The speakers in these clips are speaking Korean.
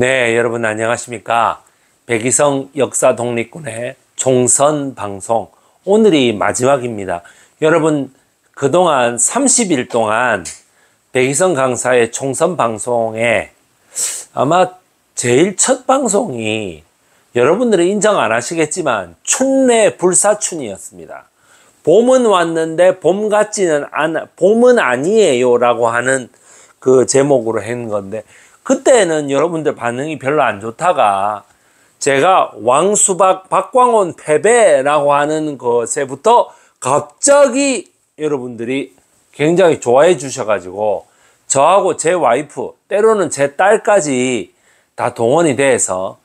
네, 여러분 안녕하십니까? 백이성 역사 독립군의 총선 방송 오늘이 마지막입니다. 여러분 그동안 30일 동안 백이성 강사의 총선 방송에 아마 제일 첫 방송이 여러분들은 인정 안 하시겠지만 춘내 불사춘이었습니다. 봄은 왔는데 봄 같지는 않 봄은 아니에요라고 하는 그 제목으로 한 건데 그때는 여러분들 반응이 별로 안 좋다가 제가 왕수박 박광온 패배라고 하는 것에부터 갑자기 여러분들이 굉장히 좋아해 주셔가지고 저하고 제 와이프 때로는 제 딸까지 다 동원이 돼서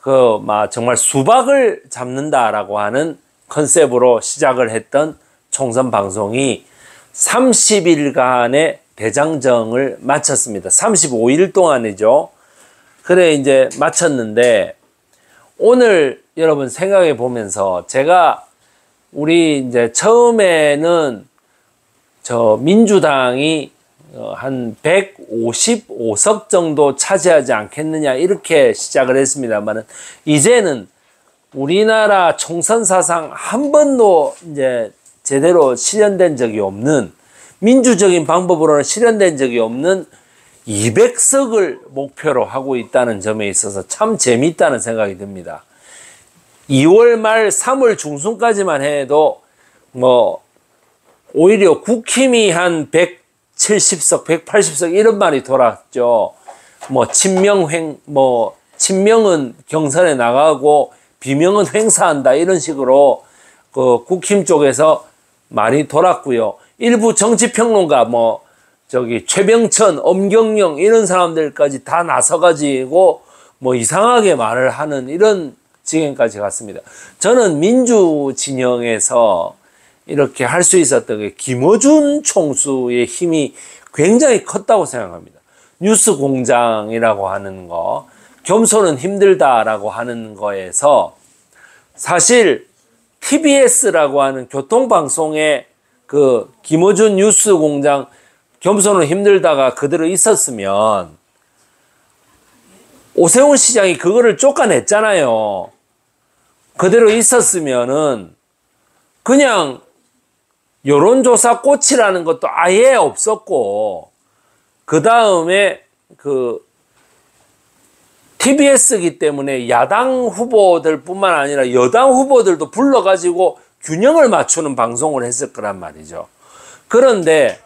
그 막 정말 수박을 잡는다라고 하는 컨셉으로 시작을 했던 총선 방송이 30일간의 대장정을 마쳤습니다. 35일 동안이죠. 그래 이제 마쳤는데 오늘 여러분 생각해 보면서 제가 우리 이제 처음에는 저 민주당이 어, 한 155석 정도 차지하지 않겠느냐 이렇게 시작을 했습니다만은 이제는 우리나라 총선 사상 한 번도 이제 제대로 실현된 적이 없는 민주적인 방법으로는 실현된 적이 없는 200석을 목표로 하고 있다는 점에 있어서 참 재미있다는 생각이 듭니다. 2월 말 3월 중순까지만 해도 뭐 오히려 국힘이 한 170석, 180석 이런 말이 돌았죠. 뭐 친명횡 뭐 친명은 경선에 나가고 비명은 횡사한다 이런 식으로 그 국힘 쪽에서 많이 돌았고요. 일부 정치평론가 뭐 저기 최병천, 엄경영 이런 사람들까지 다 나서가지고 뭐 이상하게 말을 하는 이런 지경까지 갔습니다. 저는 민주 진영에서 이렇게 할 수 있었던 게 김어준 총수의 힘이 굉장히 컸다고 생각합니다. 뉴스 공장이라고 하는 거, 겸손은 힘들다라고 하는 거에서 사실 TBS라고 하는 교통방송에 그 김어준 뉴스 공장 겸손은 힘들다가 그대로 있었으면 오세훈 시장이 그거를 쫓아냈잖아요. 그대로 있었으면은 그냥 여론조사 꽃이라는 것도 아예 없었고 그 다음에 그 TBS기 때문에 야당 후보들 뿐만 아니라 여당 후보들도 불러가지고 균형을 맞추는 방송을 했을 거란 말이죠. 그런데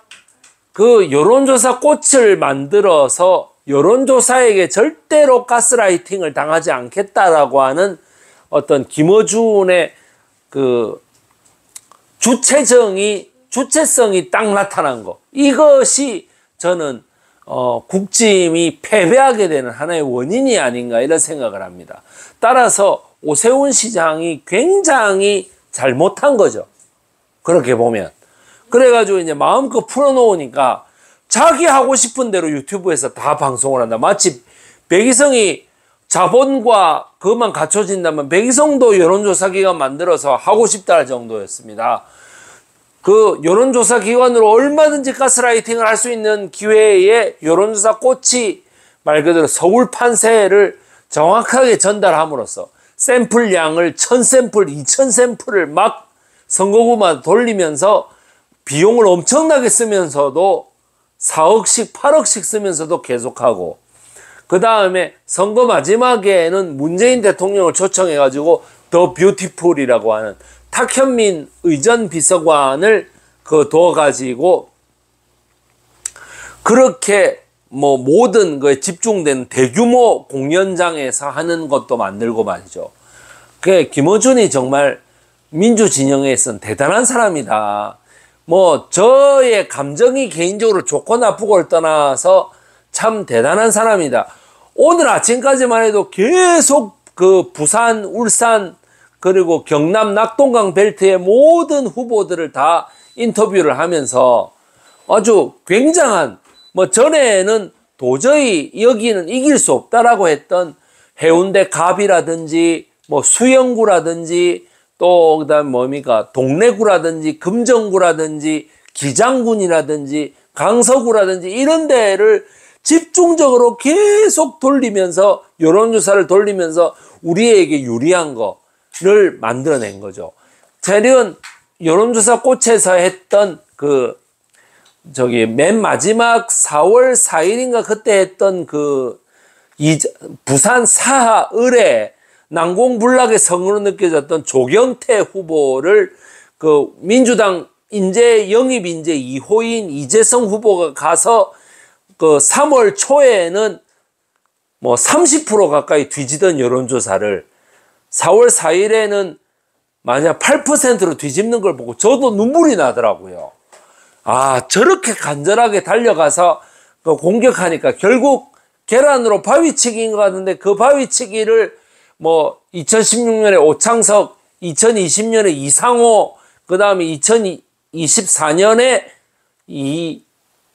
그 여론조사 꽃을 만들어서 여론조사에게 절대로 가스라이팅을 당하지 않겠다라고 하는 어떤 김어준의 그 주체성이 주체성이 딱 나타난 거 이것이 저는 어, 국짐이 패배하게 되는 하나의 원인이 아닌가 이런 생각을 합니다. 따라서 오세훈 시장이 굉장히 잘못한 거죠. 그렇게 보면. 그래가지고 이제 마음껏 풀어놓으니까 자기 하고 싶은 대로 유튜브에서 다 방송을 한다. 마치 백이성이 자본과 그것만 갖춰진다면 백이성도 여론조사기관 만들어서 하고 싶다 할 정도였습니다. 그 여론조사기관으로 얼마든지 가스라이팅을 할 수 있는 기회에 여론조사 꽃이 말 그대로 서울 판세를 정확하게 전달함으로써 샘플 양을 1000샘플, 2000샘플을 막선거구만 돌리면서 비용을 엄청나게 쓰면서도 4억씩, 8억씩 쓰면서도 계속하고 그 다음에 선거 마지막에는 문재인 대통령을 초청해가지고 더 뷰티풀이라고 하는 탁현민 의전 비서관을 그 둬가지고 그렇게 뭐 모든 거 집중된 대규모 공연장에서 하는 것도 만들고 말이죠. 그 김어준이 정말 민주 진영에 있 대단한 사람이다. 뭐 저의 감정이 개인적으로 좋고 나쁘고를 떠나서 참 대단한 사람이다. 오늘 아침까지만 해도 계속 그 부산, 울산 그리고 경남 낙동강 벨트의 모든 후보들을 다 인터뷰를 하면서 아주 굉장한 뭐 전에는 도저히 여기는 이길 수 없다라고 했던 해운대 갑이라든지 뭐 수영구라든지 또 그다음 뭡니까 동래구라든지 금정구라든지 기장군이라든지 강서구라든지 이런 데를 집중적으로 계속 돌리면서 여론조사를 돌리면서 우리에게 유리한 거를 만들어낸 거죠. 체리 여론조사 꽃에서 했던 그 저기 맨 마지막 4월 4일인가 그때 했던 그 이, 부산 사하 을에 난공불락의 성으로 느껴졌던 조경태 후보를 그 민주당 인재 영입 인재 이호인 이재성 후보가 가서 그 3월 초에는 뭐30% 가까이 뒤지던 여론조사를 4월 4일에는 만약 8%로 뒤집는 걸 보고 저도 눈물이 나더라고요. 아 저렇게 간절하게 달려가서 그 공격하니까 결국 계란으로 바위치기인 것 같은데 그 바위치기를 뭐 2016년에 오창석 2020년에 이상호 그 다음에 2024년에 이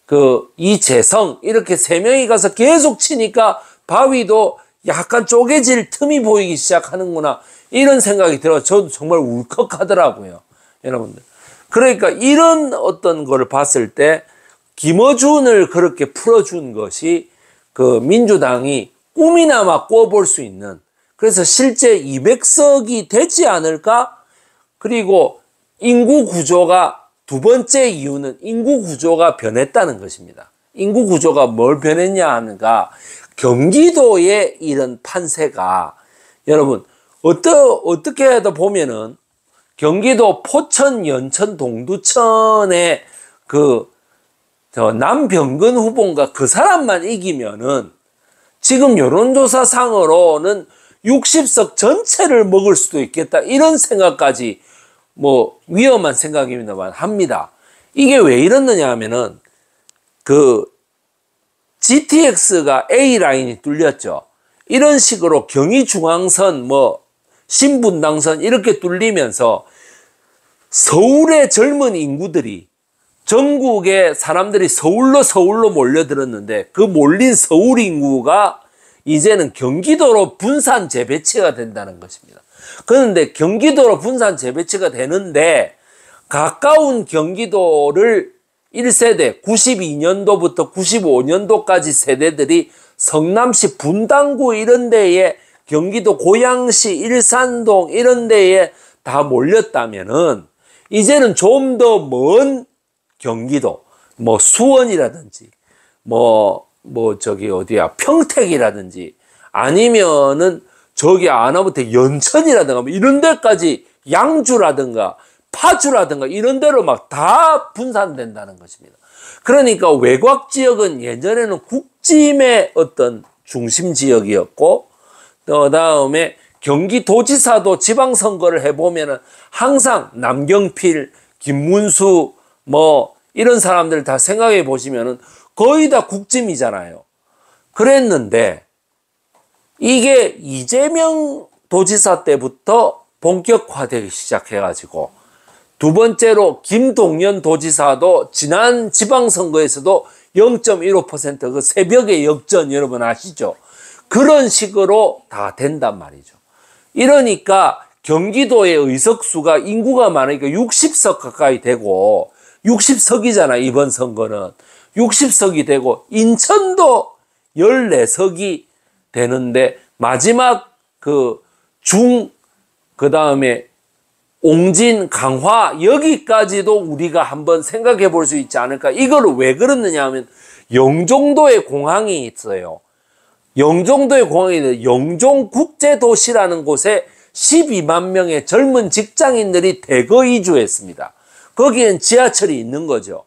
그 이재성 이렇게 세 명이 가서 계속 치니까 바위도 약간 쪼개질 틈이 보이기 시작하는구나 이런 생각이 들어 저도 정말 울컥하더라고요 여러분들 그러니까 이런 어떤 거를 봤을 때 김어준을 그렇게 풀어준 것이 그 민주당이 꿈이나마 꿔볼 수 있는 그래서 실제 200석이 되지 않을까? 그리고 인구 구조가 두 번째 이유는 인구 구조가 변했다는 것입니다. 인구 구조가 뭘 변했냐 하는가 경기도의 이런 판세가 여러분 어떠, 어떻게 해도 보면은 경기도 포천 연천 동두천에그 남병근 후보인가 그 사람만 이기면은 지금 여론조사상으로는 60석 전체를 먹을 수도 있겠다 이런 생각까지 뭐 위험한 생각입니다만 합니다. 이게 왜이렇느냐 하면은 그 GTX가 A 라인이 뚫렸죠. 이런 식으로 경의중앙선 뭐 신분당선 이렇게 뚫리면서 서울의 젊은 인구들이 전국의 사람들이 서울로 서울로 몰려들었는데 그 몰린 서울 인구가 이제는 경기도로 분산 재배치가 된다는 것입니다. 그런데 경기도로 분산 재배치가 되는데 가까운 경기도를 1세대 92년도부터 95년도까지 세대들이 성남시 분당구 이런 데에 경기도 고양시 일산동 이런 데에 다 몰렸다면은 이제는 좀 더 먼 경기도 뭐 수원이라든지 뭐뭐 뭐 저기 어디야 평택이라든지 아니면은 저기 아나부터 연천이라든가 뭐 이런 데까지 양주라든가 파주라든가 이런 데로 막 다 분산된다는 것입니다. 그러니까 외곽 지역은 예전에는 국짐의 어떤 중심 지역이었고 또 다음에 경기도지사도 지방선거를 해보면은 항상 남경필, 김문수 뭐 이런 사람들 다 생각해 보시면은 거의 다 국짐이잖아요. 그랬는데 이게 이재명 도지사 때부터 본격화되기 시작해가지고 두 번째로 김동연 도지사도 지난 지방선거에서도 0.15%그 새벽의 역전 여러분 아시죠? 그런 식으로 다 된단 말이죠. 이러니까 경기도의 의석수가 인구가 많으니까 60석 가까이 되고 60석이잖아 이번 선거는 60석이 되고 인천도 14석이 되는데 마지막 그 중 그다음에 옹진 강화 여기까지도 우리가 한번 생각해 볼 수 있지 않을까 이걸 왜 그러느냐 하면 영종도에 공항이 있어요 영종도의 공항에 영종국제도시라는 곳에 12만 명의 젊은 직장인들이 대거 이주했습니다. 거기엔 지하철이 있는 거죠.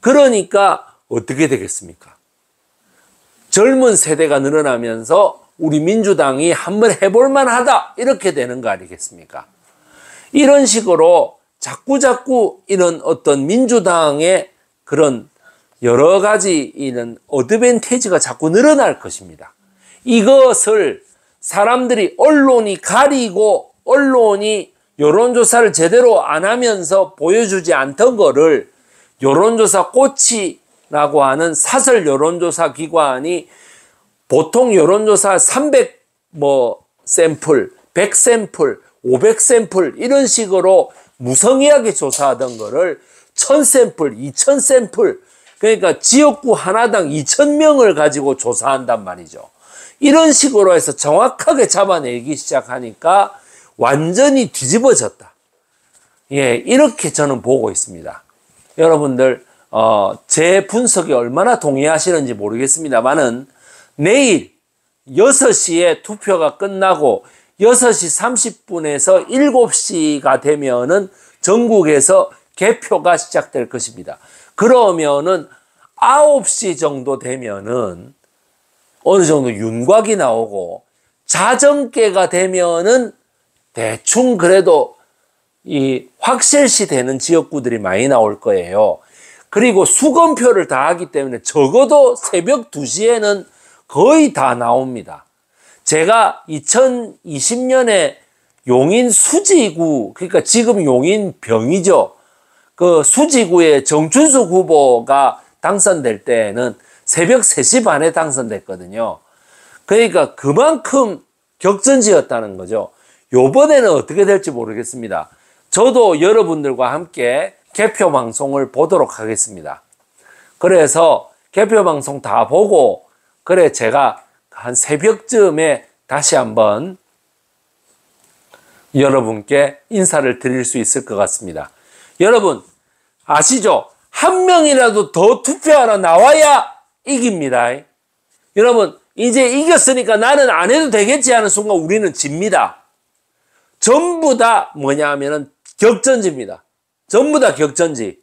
그러니까 어떻게 되겠습니까? 젊은 세대가 늘어나면서 우리 민주당이 한번 해볼 만하다 이렇게 되는 거 아니겠습니까? 이런 식으로 자꾸자꾸 이런 어떤 민주당의 그런 여러 가지 이런 어드밴티지가 자꾸 늘어날 것입니다. 이것을 사람들이 언론이 가리고 언론이 여론조사를 제대로 안 하면서 보여주지 않던 거를 여론조사 꼬치라고 하는 사설 여론조사 기관이 보통 여론조사 300 뭐 샘플, 100 샘플, 500 샘플 이런 식으로 무성의하게 조사하던 거를 1000 샘플, 2000 샘플 그러니까 지역구 하나당 2000명을 가지고 조사한단 말이죠. 이런 식으로 해서 정확하게 잡아내기 시작하니까 완전히 뒤집어졌다. 예, 이렇게 저는 보고 있습니다. 여러분들, 어, 제 분석이 얼마나 동의하시는지 모르겠습니다만은 내일 6시에 투표가 끝나고 6시 30분에서 7시가 되면은 전국에서 개표가 시작될 것입니다. 그러면은 9시 정도 되면은 어느 정도 윤곽이 나오고 자정깨가 되면은 대충 그래도 이 확실시 되는 지역구들이 많이 나올 거예요. 그리고 수검표를 다 하기 때문에 적어도 새벽 2시에는 거의 다 나옵니다. 제가 2020년에 용인 수지구, 그러니까 지금 용인 병이죠. 그 수지구의 정춘숙 후보가 당선될 때는 새벽 3시 반에 당선됐거든요. 그러니까 그만큼 격전지였다는 거죠. 요번에는 어떻게 될지 모르겠습니다. 저도 여러분들과 함께 개표 방송을 보도록 하겠습니다. 그래서 개표 방송 다 보고 그래 제가 한 새벽쯤에 다시 한번 여러분께 인사를 드릴 수 있을 것 같습니다. 여러분 아시죠? 한 명이라도 더 투표하러 나와야 이깁니다. 여러분 이제 이겼으니까 나는 안 해도 되겠지 하는 순간 우리는 집니다. 전부 다 뭐냐 하면 격전지입니다. 전부 다 격전지.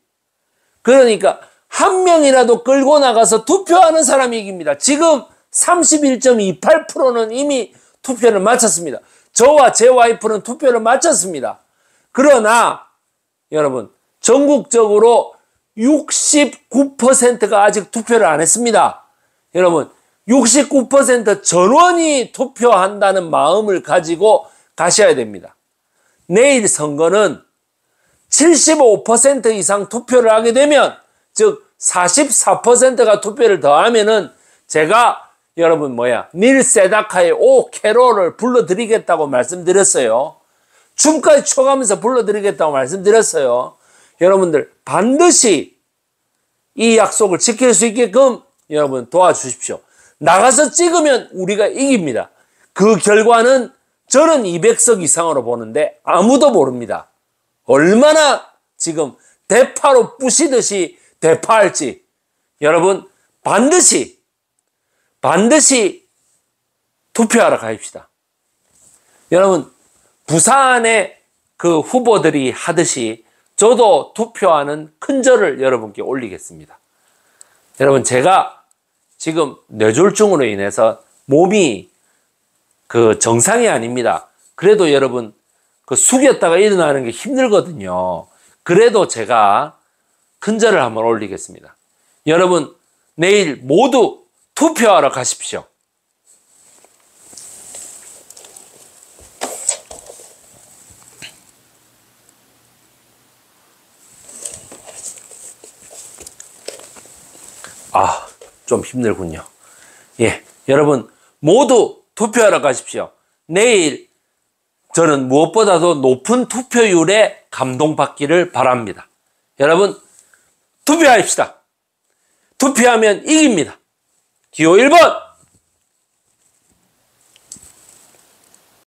그러니까 한 명이라도 끌고 나가서 투표하는 사람이 이깁니다. 지금 31.28%는 이미 투표를 마쳤습니다. 저와 제 와이프는 투표를 마쳤습니다. 그러나 여러분 전국적으로 69%가 아직 투표를 안 했습니다. 여러분 69% 전원이 투표한다는 마음을 가지고 가셔야 됩니다. 내일 선거는 75% 이상 투표를 하게 되면 즉 44%가 투표를 더하면은 제가 여러분 뭐야 닐 세다카의 오 캐롤을 불러드리겠다고 말씀드렸어요. 춤까지 춰가면서 불러드리겠다고 말씀드렸어요. 여러분들 반드시 이 약속을 지킬 수 있게끔 여러분 도와주십시오. 나가서 찍으면 우리가 이깁니다. 그 결과는 저는 200석 이상으로 보는데 아무도 모릅니다. 얼마나 지금 대파로 부시듯이 대파할지 여러분 반드시 반드시 투표하러 가입시다. 여러분 부산의 그 후보들이 하듯이 저도 투표하는 큰절을 여러분께 올리겠습니다. 여러분 제가 지금 뇌졸중으로 인해서 몸이 그 정상이 아닙니다. 그래도 여러분 그 숙였다가 일어나는 게 힘들거든요. 그래도 제가 큰절을 한번 올리겠습니다. 여러분 내일 모두 투표하러 가십시오. 아, 좀 힘들군요. 예, 여러분 모두 투표하러 가십시오. 내일 저는 무엇보다도 높은 투표율에 감동받기를 바랍니다. 여러분 투표합시다. 투표하면 이깁니다. 기호 1번